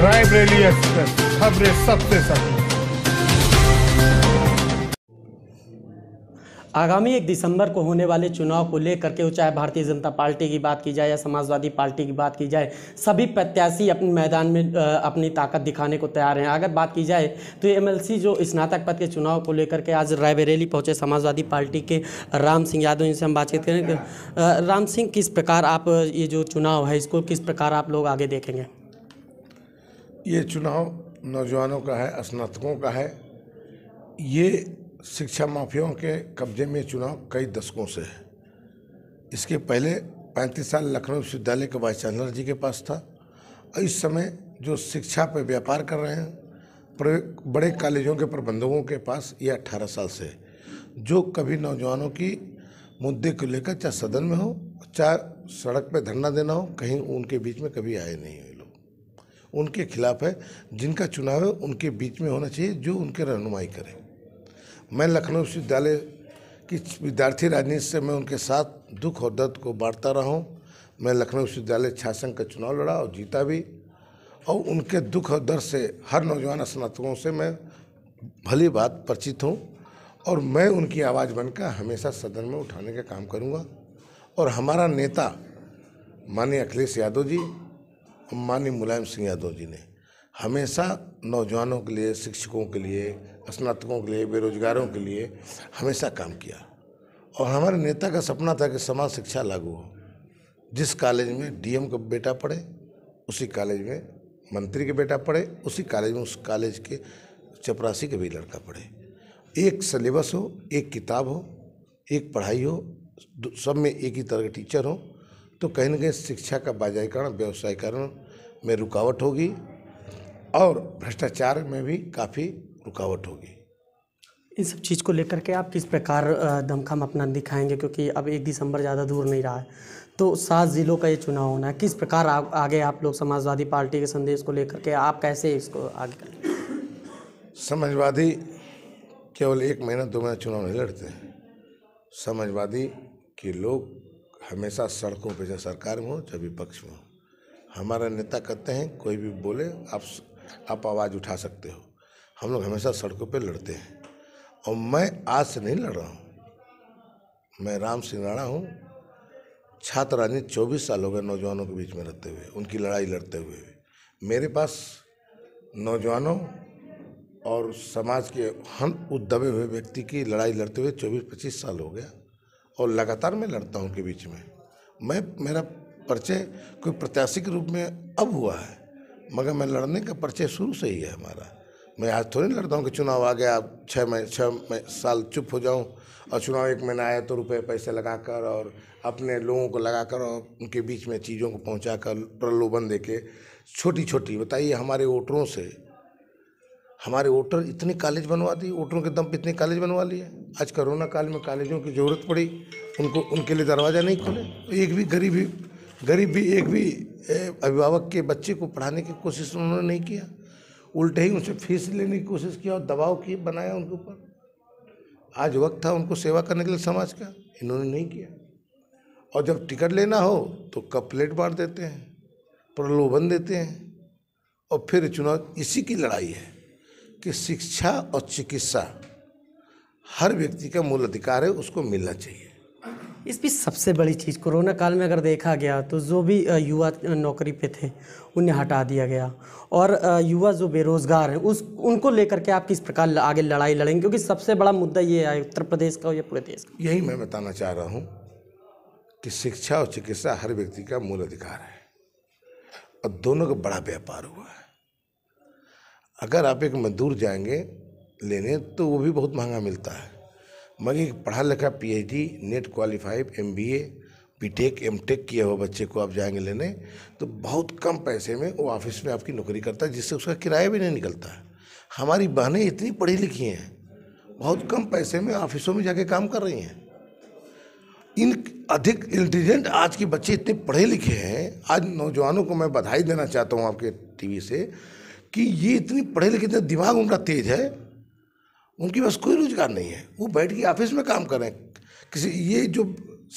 Raebareli express खबरें सबसे आगामी एक दिसंबर को होने वाले चुनाव को लेकर के चाहे भारतीय जनता पार्टी की बात की जाए या समाजवादी पार्टी की बात की जाए सभी प्रत्याशी अपने मैदान में अपनी ताकत दिखाने को तैयार हैं अगर बात की जाए तो एमएलसी जो स्नातक पद के चुनाव को लेकर के आज रायबरेली पहुंचे समाजवादी पार्टी के राम सिंह यादव इनसे हम बातचीत करेंगे राम सिंह किस प्रकार आप ये जो चुनाव है इसको किस प्रकार आप लोग आगे देखेंगे ये चुनाव नौजवानों का है स्नातकों का है ये शिक्षा माफियाओं के कब्जे में चुनाव कई दशकों से है इसके पहले पैंतीस साल लखनऊ विश्वविद्यालय के वाइस चांसलर जी के पास था और इस समय जो शिक्षा पर व्यापार कर रहे हैं बड़े कॉलेजों के प्रबंधकों के पास ये अट्ठारह साल से जो कभी नौजवानों की मुद्दे को लेकर चाहे सदन में हो चाहे सड़क पर धरना देना हो कहीं उनके बीच में कभी आए नहीं हुए उनके खिलाफ है जिनका चुनाव है उनके बीच में होना चाहिए जो उनके रहनुमाई करें मैं लखनऊ विश्वविद्यालय की विद्यार्थी राजनीति से मैं उनके साथ दुख और दर्द को बांटता रहा हूँ मैं लखनऊ विश्वविद्यालय छात्र का चुनाव लड़ा और जीता भी और उनके दुख और दर्द से हर नौजवान स्नातकों से मैं भली बात परिचित हूँ और मैं उनकी आवाज़ बनकर हमेशा सदन में उठाने का काम करूँगा और हमारा नेता माननीय अखिलेश यादव जी माननीय मुलायम सिंह यादव जी ने हमेशा नौजवानों के लिए शिक्षकों के लिए स्नातकों के लिए बेरोजगारों के लिए हमेशा काम किया और हमारे नेता का सपना था कि समाज शिक्षा लागू हो जिस कॉलेज में डीएम का बेटा पढ़े उसी कॉलेज में मंत्री का बेटा पढ़े उसी कॉलेज में उस कॉलेज के चपरासी का भी लड़का पढ़े एक सिलेबस हो एक किताब हो एक पढ़ाई हो सब में एक ही तरह के टीचर हो तो कहीं ना कहीं शिक्षा का बाजारीकरण व्यवसायीकरण में रुकावट होगी और भ्रष्टाचार में भी काफ़ी रुकावट होगी इन सब चीज़ को लेकर के आप किस प्रकार दमखम अपना दिखाएंगे क्योंकि अब एक दिसंबर ज़्यादा दूर नहीं रहा है तो सात ज़िलों का ये चुनाव होना है किस प्रकार आ, आगे आप लोग समाजवादी पार्टी के संदेश को लेकर के आप कैसे इसको आगे करें समाजवादी केवल एक महीना दो महीना चुनाव नहीं लड़ते हैं समाजवादी के लोग हमेशा सड़कों पर चाहे सरकार में हो चाहे विपक्ष में हो हमारा नेता कहते हैं कोई भी बोले आप आप आवाज़ उठा सकते हो हम लोग हमेशा सड़कों पे लड़ते हैं और मैं आज से नहीं लड़ रहा हूँ मैं राम सिंह राणा हूँ छात्र रानी चौबीस साल हो गए नौजवानों के बीच में रहते हुए उनकी लड़ाई लड़ते हुए मेरे पास नौजवानों और समाज के हम उस दबे हुए व्यक्ति की लड़ाई लड़ते हुए चौबीस पच्चीस साल हो गया और लगातार मैं लड़ता हूँ उनके बीच में मैं मेरा परिचय कोई प्रत्याशी के रूप में अब हुआ है मगर मैं लड़ने का परिचय शुरू से ही है हमारा मैं आज थोड़ी लड़ता हूँ कि चुनाव आ गया अब छः महीने छः साल चुप हो जाऊँ और चुनाव एक महीना आया तो रुपए पैसे लगाकर और अपने लोगों को लगाकर और उनके बीच में चीज़ों को पहुँचा कर प्रलोभन दे के छोटी छोटी बताइए हमारे वोटरों से हमारे वोटर इतने कॉलेज बनवा दिए वोटरों के दम पर इतने कॉलेज बनवा लिए आज कोरोना काल में कॉलेजों की ज़रूरत पड़ी उनको उनके लिए दरवाज़ा नहीं खोले तो एक भी गरीबी गरीब भी एक भी अभिभावक के बच्चे को पढ़ाने की कोशिश उन्होंने नहीं किया उल्टे ही उनसे फीस लेने की कोशिश किया और दबाव की बनाया उनके ऊपर आज वक्त था उनको सेवा करने के लिए समाज का इन्होंने नहीं किया और जब टिकट लेना हो तो कब प्लेट बांट देते हैं प्रलोभन देते हैं और फिर चुनाव इसी की लड़ाई है कि शिक्षा और चिकित्सा हर व्यक्ति का मूल अधिकार है उसको मिलना चाहिए इस बीच सबसे बड़ी चीज़ कोरोना काल में अगर देखा गया तो जो भी युवा नौकरी पे थे उन्हें हटा दिया गया और युवा जो बेरोज़गार हैं उस उनको लेकर के आप किस प्रकार आगे लड़ाई लड़ेंगे क्योंकि सबसे बड़ा मुद्दा ये है उत्तर प्रदेश का या पूरे देश का यही मैं बताना चाह रहा हूँ कि शिक्षा और चिकित्सा हर व्यक्ति का मूल अधिकार है और दोनों का बड़ा व्यापार हुआ है अगर आप एक मजदूर जाएंगे लेने तो वो भी बहुत महंगा मिलता है मगे पढ़ा लिखा PhD NET qualified MBA BTech MTech किए हुए बच्चे को आप जाएंगे लेने तो बहुत कम पैसे में वो ऑफिस में आपकी नौकरी करता है जिससे उसका किराया भी नहीं निकलता है हमारी बहनें इतनी पढ़ी लिखी हैं बहुत कम पैसे में ऑफिसों में जाके काम कर रही हैं इन अधिक इंटेलिजेंट आज के बच्चे इतने पढ़े लिखे हैं आज नौजवानों को मैं बधाई देना चाहता हूँ आपके टीवी से कि ये इतनी पढ़े लिखे इतना दिमाग उनका तेज है उनके पास कोई रोजगार नहीं है वो बैठ के ऑफिस में काम करें किसी ये जो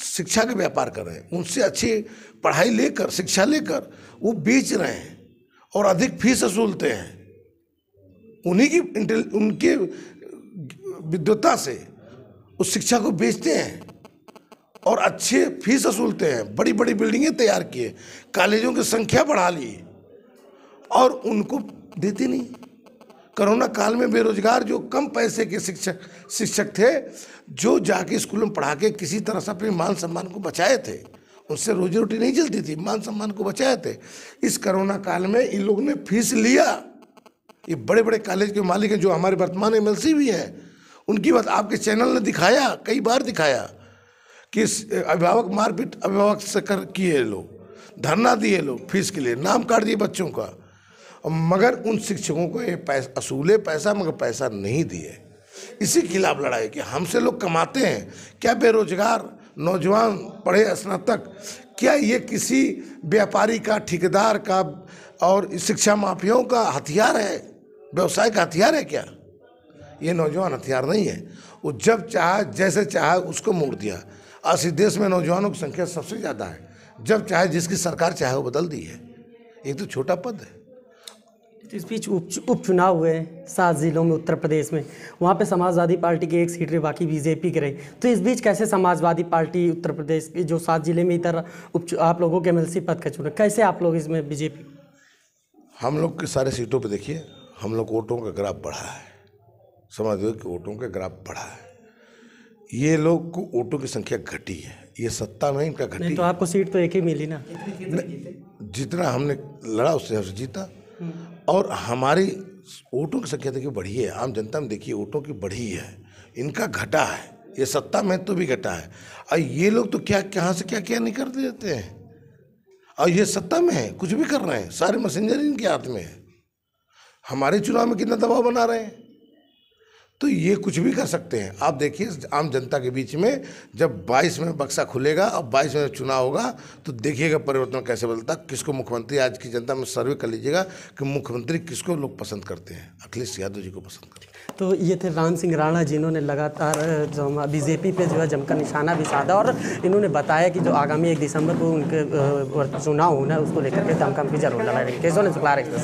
शिक्षा के व्यापार कर रहे हैं उनसे अच्छी पढ़ाई लेकर शिक्षा लेकर वो बेच रहे हैं और अधिक फीस वसूलते हैं उन्हीं की उनके विद्वता से उस शिक्षा को बेचते हैं और अच्छे फीस वसूलते हैं बड़ी बड़ी बिल्डिंगें तैयार किए कॉलेजों की संख्या बढ़ा ली और उनको देते नहीं कोरोना काल में बेरोजगार जो कम पैसे के शिक्षक शिक्षक थे जो जाके स्कूल में पढ़ा के किसी तरह से अपने मान सम्मान को बचाए थे उनसे रोजी रोटी नहीं चलती थी मान सम्मान को बचाए थे इस कोरोना काल में इन लोगों ने फीस लिया ये बड़े बड़े कॉलेज के मालिक हैं जो हमारे वर्तमान एम भी हैं उनकी बात आपके चैनल ने दिखाया कई बार दिखाया कि अभिभावक मारपीट अभिभावक से कर किए लोग धरना दिए लोग फीस के लिए नाम काट दिए बच्चों का मगर उन शिक्षकों को ये पैसा असूले पैसा मगर पैसा नहीं दिए इसी खिलाफ लड़ाई कि हमसे लोग कमाते हैं क्या बेरोजगार नौजवान पढ़े स्नातक क्या ये किसी व्यापारी का ठेकेदार का और शिक्षा माफियाओं का हथियार है व्यवसाय का हथियार है क्या ये नौजवान हथियार नहीं है वो जब चाहे जैसे चाहे उसको मोड़ दिया आज इस देश में नौजवानों की संख्या सबसे ज़्यादा है जब चाहे जिसकी सरकार चाहे वो बदल दी है ये तो छोटा पद है इस बीच उप उपचुनाव हुए हैं सात ज़िलों में उत्तर प्रदेश में वहाँ पे समाजवादी पार्टी की एक सीट रही बाकी बीजेपी की रही तो इस बीच कैसे समाजवादी पार्टी उत्तर प्रदेश जो सात ज़िले में इधर उप आप लोगों के एम पद का चुना कैसे आप लोग इसमें बीजेपी हम लोग की सारे सीटों पर देखिए हम लोग वोटों का ग्राफ बढ़ा है समाजवादी के वोटों का ग्राफ बढ़ा है ये लोग को वोटों की संख्या घटी है ये सत्ता में इनका घटी तो आपको सीट तो एक ही मिली ना जितना हमने लड़ा उससे जीता और हमारी वोटों की संख्या देखिए बढ़ी है आम जनता में देखिए वोटों की बढ़ी है इनका घटा है ये सत्ता में तो भी घटा है और ये लोग तो क्या कहाँ से क्या क्या नहीं कर देते हैं और ये सत्ता में है कुछ भी कर रहे हैं सारे मशीनरी इनके हाथ में है हमारे चुनाव में कितना दबाव बना रहे हैं तो ये कुछ भी कर सकते हैं आप देखिए आम जनता के बीच में जब 22 में बक्सा खुलेगा और 22 में चुनाव होगा तो देखिएगा परिवर्तन कैसे बदलता किसको मुख्यमंत्री आज की जनता में सर्वे कर लीजिएगा कि मुख्यमंत्री किसको लोग पसंद करते हैं अखिलेश यादव जी को पसंद करते हैं तो ये थे राम सिंह राणा जिन्होंने लगातार जो बीजेपी पे जो है जमकर निशाना भी साधा और इन्होंने बताया कि जो आगामी एक दिसंबर को उनके चुनाव होना है उसको लेकर के दमकम की जरूर लड़ाई केसो शुक्ला